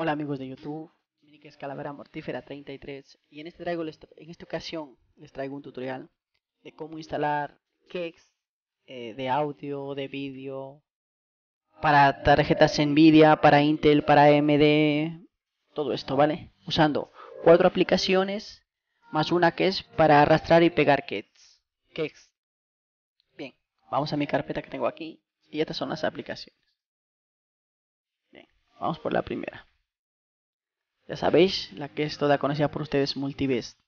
Hola amigos de YouTube, mi nick es Calavera Mortífera 33 y en, este traigo, en esta ocasión les traigo un tutorial de cómo instalar keks eh, de audio, de vídeo, para tarjetas NVIDIA, para Intel, para AMD, todo esto, ¿vale? Usando cuatro aplicaciones más una que es para arrastrar y pegar keks. Bien, vamos a mi carpeta que tengo aquí y estas son las aplicaciones. Bien, vamos por la primera. Ya sabéis, la que es toda conocida por ustedes Multivest.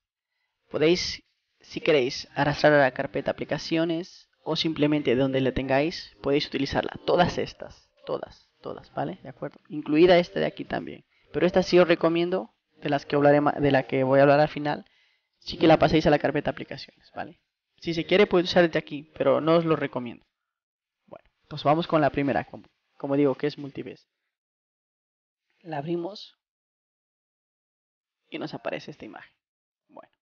Podéis, si queréis, arrastrar a la carpeta aplicaciones o simplemente donde la tengáis, podéis utilizarla. Todas estas, todas, todas, ¿vale? ¿De acuerdo? Incluida esta de aquí también. Pero esta sí os recomiendo, de las que hablaré, de la que voy a hablar al final, sí que la paséis a la carpeta aplicaciones, ¿vale? Si se quiere puede usar desde aquí, pero no os lo recomiendo. Bueno, pues vamos con la primera, como, como digo, que es multivest. La abrimos y nos aparece esta imagen. Bueno.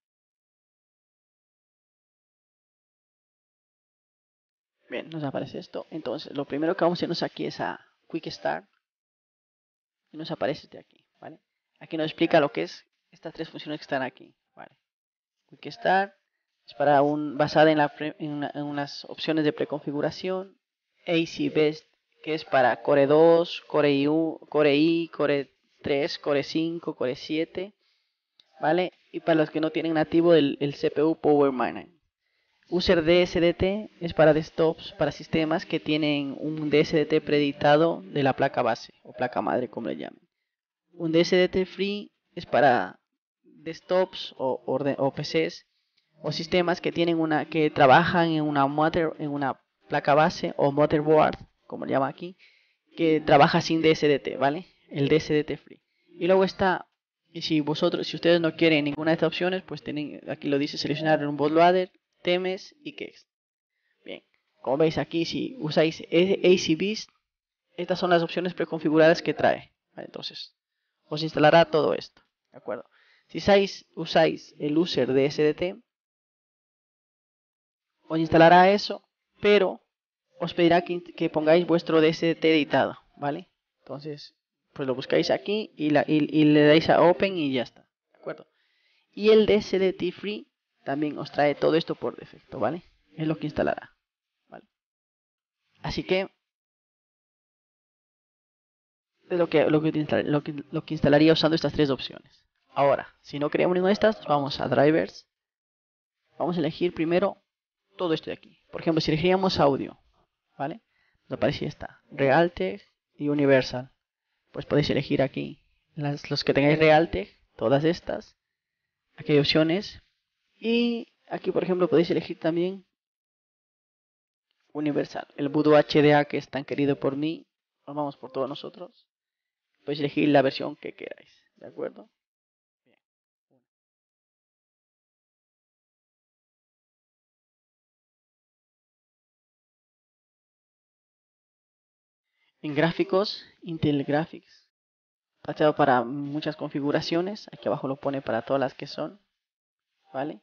Bien, nos aparece esto. Entonces, lo primero que vamos a irnos aquí es a Quick Start. Y nos aparece este aquí, ¿vale? Aquí nos explica lo que es estas tres funciones que están aquí, ¿vale? Quick Start es para un, basada en, la en, unas opciones de preconfiguración. AC Best, que es para Core 2, Core, Core I, Core 3, Core 5, Core 7. ¿vale? Y para los que no tienen nativo el, el CPU Power mining User DSDT es para desktops, para sistemas que tienen un DSDT preditado de la placa base o placa madre, como le llamen. Un DSDT free es para desktops o, o PCs o sistemas que tienen una que trabajan en una en una placa base o motherboard, como le llama aquí, que trabaja sin DSDT, ¿vale? El DSDT free. Y luego está y si vosotros, si ustedes no quieren ninguna de estas opciones, pues tienen, aquí lo dice seleccionar un bootloader, temes y kegs. Bien, como veis aquí, si usáis ACBs, estas son las opciones preconfiguradas que trae. entonces, os instalará todo esto, ¿de acuerdo? Si usáis, el user de SDT, os instalará eso, pero os pedirá que, pongáis vuestro DSDT editado, ¿vale? Entonces, pues lo buscáis aquí y, la, y, le dais a Open y ya está, ¿de acuerdo? Y el DSDT Free también os trae todo esto por defecto, ¿vale? Es lo que instalará, ¿vale? Así que lo que, lo, que lo, que, lo instalaría usando estas tres opciones. Ahora, si no creamos ninguna de estas, vamos a drivers. Vamos a elegir primero todo esto de aquí. Por ejemplo, si elegiríamos audio, ¿vale? Nos aparece esta, Realtek y Universal pues podéis elegir aquí las, los que tengáis Realtek, todas estas. Aquí hay opciones. Y aquí, por ejemplo, podéis elegir también Universal, el Voodoo HDA que es tan querido por mí. vamos por todos nosotros. Podéis elegir la versión que queráis, ¿de acuerdo? en gráficos, Intel Graphics, pateado para muchas configuraciones, aquí abajo lo pone para todas las que son, ¿vale?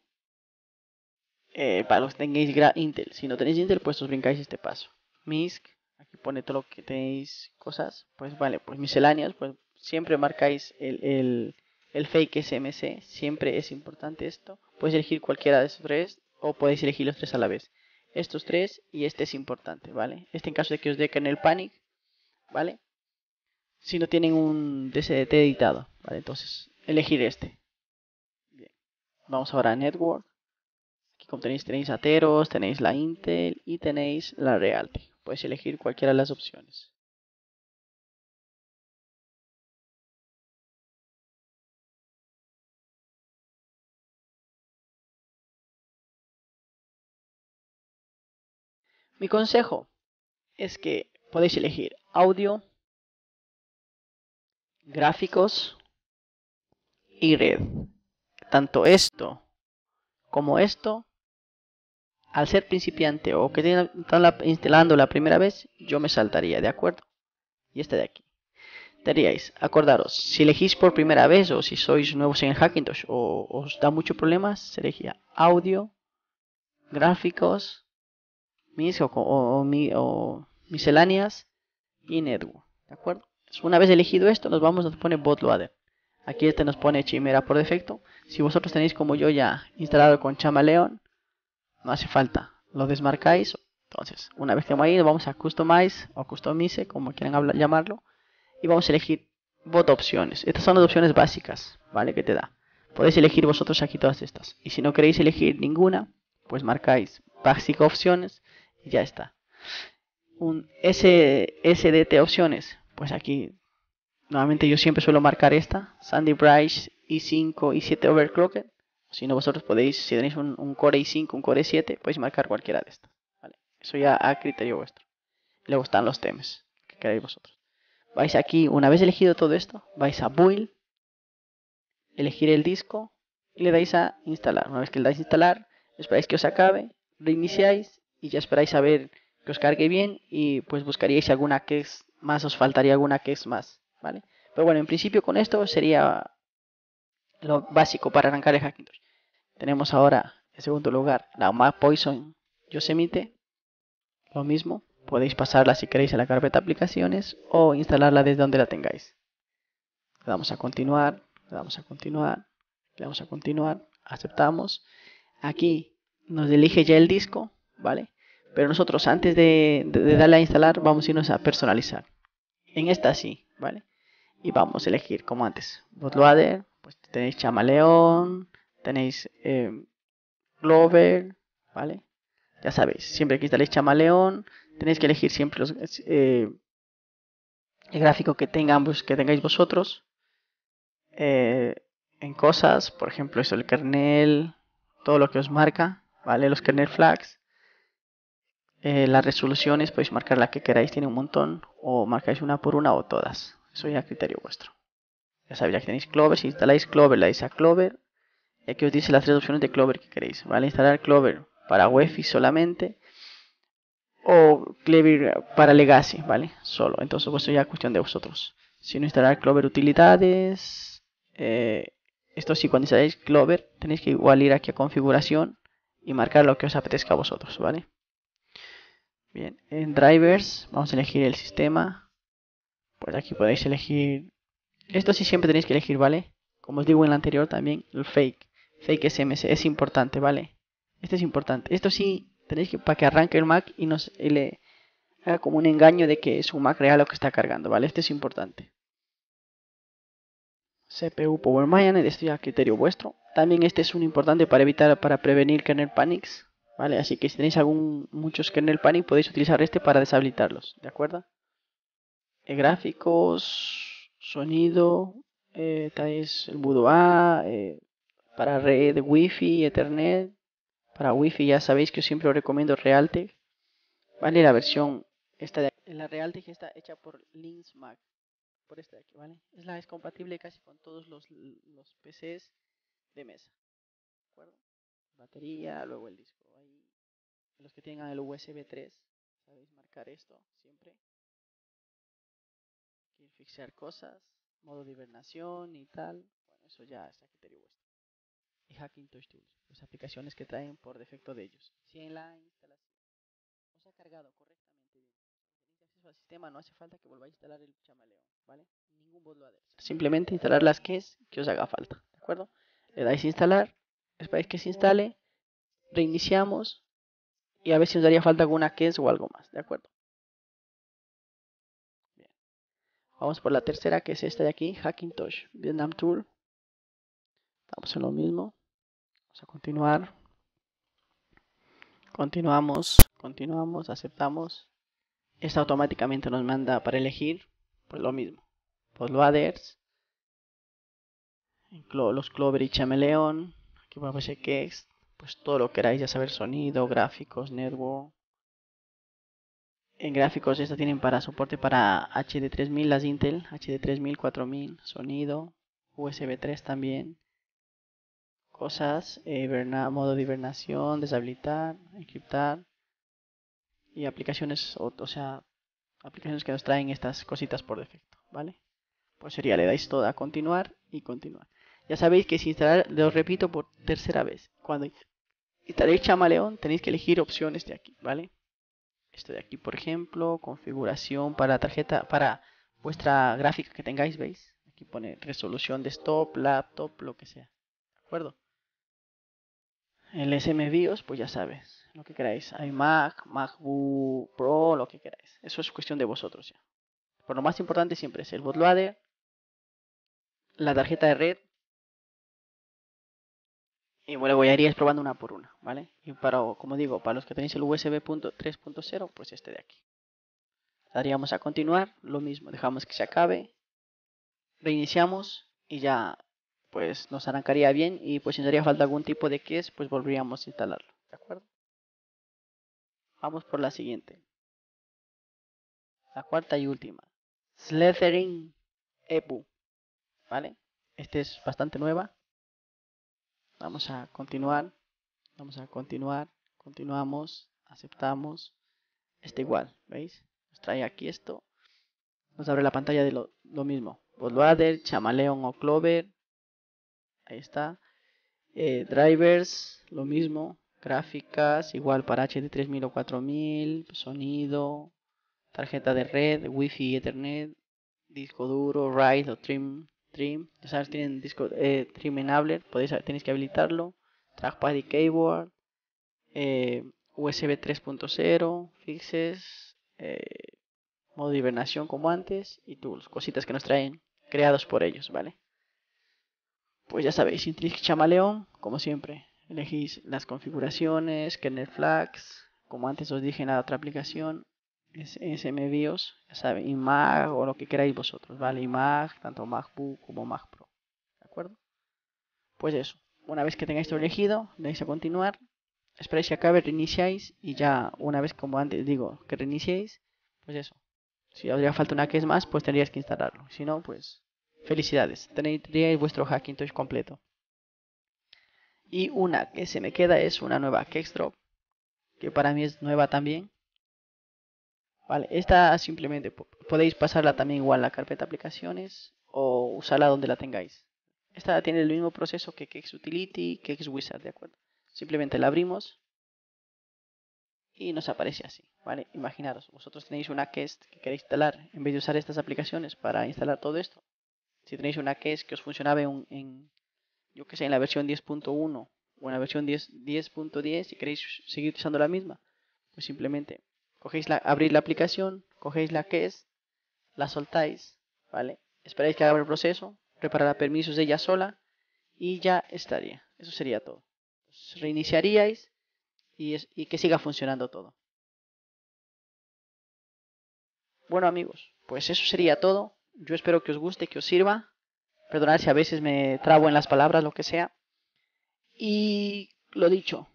Eh, para los que tengáis Intel, si no tenéis Intel, pues os brincáis este paso. MISC, aquí pone todo lo que tenéis cosas, pues vale, pues misceláneas, pues siempre marcáis el, el, fake SMC, siempre es importante esto. Podéis elegir cualquiera de esos tres o podéis elegir los tres a la vez. Estos tres y este es importante, ¿vale? Este en caso de que os dé el Panic, ¿vale? Si no tienen un dcdt editado, ¿vale? Entonces, elegir este. Bien. Vamos ahora a Network. Aquí como tenéis, tenéis Ateros, tenéis la Intel y tenéis la Realte. Puedes elegir cualquiera de las opciones. Mi consejo es que podéis elegir audio, gráficos y red. Tanto esto como esto, al ser principiante o que están instalando la primera vez, yo me saltaría, ¿de acuerdo? Y este de aquí. Teríais, acordaros, si elegís por primera vez o si sois nuevos en Hackintosh o os da mucho problemas, se elegía audio, gráficos, mis o, o misceláneas network ¿de acuerdo? una vez elegido esto, nos vamos, nos pone bootloader. Aquí este nos pone Chimera por defecto. Si vosotros tenéis como yo ya instalado con Chamaleon, no hace falta. Lo desmarcáis. Entonces, una vez que hemos ahí, vamos a Customize o Customize, como quieran llamarlo. Y vamos a elegir bot opciones. Estas son las opciones básicas, ¿vale? Que te da. Podéis elegir vosotros aquí todas estas. Y si no queréis elegir ninguna, pues marcáis básico opciones y ya está un SDT opciones. Pues aquí, nuevamente yo siempre suelo marcar esta, Sandy Bryce i5, i7 overclocked. Si no, vosotros podéis, si tenéis un, Core i5, un Core i7, podéis marcar cualquiera de estas. ¿vale? Eso ya a criterio vuestro. Luego están los temas que queréis vosotros. Vais aquí, una vez elegido todo esto, vais a Build, elegir el disco y le dais a instalar. Una vez que le dais instalar, esperáis que os acabe, reiniciáis y ya esperáis a ver que os cargue bien y pues buscaríais alguna que es más, os faltaría alguna que es más, ¿vale? Pero bueno, en principio con esto sería lo básico para arrancar el hacking Tenemos ahora en segundo lugar la Map Poison Yosemite, lo mismo, podéis pasarla si queréis a la carpeta aplicaciones o instalarla desde donde la tengáis. Le damos a continuar, le damos a continuar, le damos a continuar, aceptamos. Aquí nos elige ya el disco, ¿vale? Pero nosotros antes de, darle a instalar vamos a irnos a personalizar. En esta sí, ¿vale? Y vamos a elegir como antes. Bootloader, pues tenéis chamaleón, tenéis Glover, eh, ¿vale? Ya sabéis, siempre que instaléis chamaleón, tenéis que elegir siempre eh, el gráfico que, que tengáis vosotros. Eh, en cosas, por ejemplo, esto el kernel, todo lo que os marca, ¿vale? Los kernel flags. Eh, las resoluciones podéis marcar la que queráis, tiene un montón, o marcáis una por una o todas. Eso ya es criterio vuestro. Ya sabéis, que tenéis Clover, si instaláis Clover, le dais a Clover. Y aquí os dice las tres opciones de Clover que queréis. Vale, instalar Clover para wi solamente o Clover para Legacy, ¿vale? Solo. Entonces, pues eso ya es cuestión de vosotros. Si no instalar Clover utilidades, eh, esto sí, cuando instaláis Clover, tenéis que igual ir aquí a configuración y marcar lo que os apetezca a vosotros, ¿vale? Bien, en drivers vamos a elegir el sistema. Pues aquí podéis elegir... Esto sí siempre tenéis que elegir, ¿vale? Como os digo en el anterior también, el fake. Fake sms es importante, ¿vale? Este es importante. Esto sí tenéis que para que arranque el Mac y, nos, le haga como un engaño de que es un Mac real lo que está cargando, ¿vale? Este es importante. CPU Power Mayan, esto ya a criterio vuestro. También este es un importante para evitar, para prevenir kernel panics. ¿Vale? Así que si tenéis algún, muchos que en el panic podéis utilizar este para deshabilitarlos, ¿de acuerdo? Eh, gráficos, sonido, eh, es el budo a eh, para red Wi-Fi, Ethernet, para wifi ya sabéis que siempre os recomiendo Realtek, ¿vale? La versión, esta de aquí, la Realtek está hecha por links Mac, por esta de aquí, ¿vale? Es la es compatible casi con todos los, los PCs de mesa, ¿de acuerdo? Batería, luego el disco. Los que tengan el USB 3, sabéis marcar esto siempre. Aquí fijar cosas, modo de hibernación y tal. Bueno, eso ya está a criterio vuestro. Y touch Tools, las aplicaciones que traen por defecto de ellos. Si en la instalación os ha cargado correctamente el sistema, no hace falta que volváis a instalar el chamaleón, ¿vale? Ningún Simplemente instalar las keys que os haga falta, ¿de acuerdo? Le dais instalar, esperáis que se instale, reiniciamos y a ver si nos daría falta alguna que es o algo más, ¿de acuerdo? Vamos por la tercera, que es esta de aquí, Hackintosh, Vietnam Tour. Estamos en lo mismo. Vamos a continuar. Continuamos, continuamos, aceptamos. Esta automáticamente nos manda para elegir, pues lo mismo. Postloaders, pues, los Clover y Chameleon, aquí va a que es pues todo lo que queráis, ya saber sonido, gráficos, network. En gráficos esto tienen para soporte para HD3000 las Intel, HD3000, 4000, sonido, USB 3 también. Cosas, eh, modo de hibernación, deshabilitar, encriptar y aplicaciones, o, sea, aplicaciones que nos traen estas cositas por defecto, ¿vale? Pues sería, le dais toda a continuar y continuar. Ya sabéis que si instalar, lo repito por tercera vez, cuando instaléis chamaleón tenéis que elegir opciones de aquí, ¿vale? Esto de aquí, por ejemplo, configuración para tarjeta, para vuestra gráfica que tengáis, ¿veis? Aquí pone resolución desktop, laptop, lo que sea. ¿De acuerdo? El SMBIOS pues ya sabes, lo que queráis. Hay Mac, MacBook Pro, lo que queráis. Eso es cuestión de vosotros ya. Por lo más importante siempre es el bootloader, la tarjeta de red, y bueno, voy a ir probando una por una, ¿vale? Y para, como digo, para los que tenéis el USB 3.0, pues este de aquí. Daríamos a continuar, lo mismo, dejamos que se acabe, reiniciamos y ya pues nos arrancaría bien y pues si nos haría falta algún tipo de es pues volveríamos a instalarlo, ¿de acuerdo? Vamos por la siguiente. La cuarta y última. Slethering EPU, ¿vale? Este es bastante nueva. Vamos a continuar. Vamos a continuar. Continuamos. Aceptamos. Está igual. ¿Veis? Nos trae aquí esto. Nos abre la pantalla de lo, mismo. Bootloader, Chamaleon o Clover. Ahí está. Eh, drivers, lo mismo. Gráficas, igual para HD 3000 o 4000. Sonido. Tarjeta de red, wifi, Ethernet. Disco duro, RAID o Trim tienen disco, eh, podéis, tenéis que habilitarlo. Trackpad y Keyboard, eh, USB 3.0, Fixes, eh, modo de hibernación como antes y tools, cositas que nos traen creados por ellos, ¿vale? Pues ya sabéis, Intrigue Chamaleón, como siempre, elegís las configuraciones, kernel flags, como antes os dije en la otra aplicación, SMBios, SMBIOS, ya saben, IMAG o lo que queráis vosotros, ¿vale? IMAG, tanto MacBook como Mac Pro, ¿de acuerdo? Pues eso, una vez que tengáis todo elegido, le a continuar, esperáis que acabe, reiniciáis y ya una vez como antes digo que reiniciéis, pues eso. Si habría falta una que es más, pues tendríais que instalarlo. Si no, pues felicidades, tendríais vuestro Hackintosh completo. Y una que se me queda es una nueva Kexdrop, que para mí es nueva también, Vale, esta simplemente podéis pasarla también igual a la carpeta aplicaciones o usarla donde la tengáis. Esta tiene el mismo proceso que Kex Utility, Kex Wizard, ¿de acuerdo? Simplemente la abrimos y nos aparece así, ¿vale? Imaginaros, vosotros tenéis una Kex que queréis instalar, en vez de usar estas aplicaciones para instalar todo esto, si tenéis una Kex que os funcionaba en, yo que sé, en la versión 10.1 o en la versión 10.10 10 queréis seguir usando la misma, pues simplemente Cogéis la, abrís la aplicación, cogéis la que es, la soltáis, ¿vale? Esperáis que haga el proceso, reparará permisos de ella sola y ya estaría. Eso sería todo. reiniciaríais y, y que siga funcionando todo. Bueno amigos, pues eso sería todo. Yo espero que os guste, que os sirva. Perdonad si a veces me trabo en las palabras, lo que sea. Y lo dicho,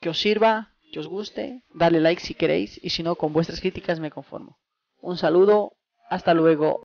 que os sirva, os guste, dale like si queréis y si no, con vuestras críticas me conformo. Un saludo, hasta luego.